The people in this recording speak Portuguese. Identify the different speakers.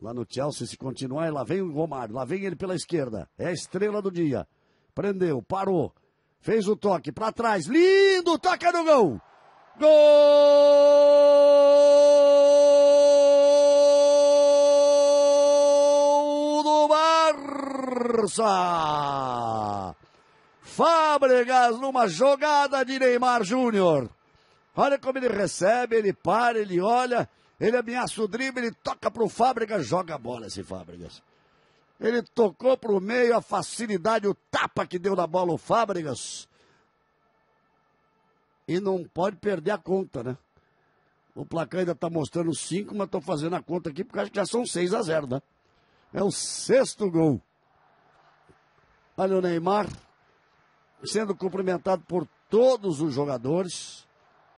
Speaker 1: Lá no Chelsea, se continuar, lá vem o Romário, lá vem ele pela esquerda. É a estrela do dia. Prendeu, parou, fez o toque para trás, lindo, toque no gol!
Speaker 2: Gol do Barça!
Speaker 1: Fábregas numa jogada de Neymar Júnior. Olha como ele recebe, ele para, ele olha ele ameaça o drible, ele toca pro Fábricas, joga a bola esse Fábricas. Ele tocou pro meio, a facilidade, o tapa que deu na bola o Fábricas. E não pode perder a conta, né? O placar ainda tá mostrando 5, mas tô fazendo a conta aqui porque acho que já são 6 a 0, né? É o sexto gol. Olha o Neymar sendo cumprimentado por todos os jogadores.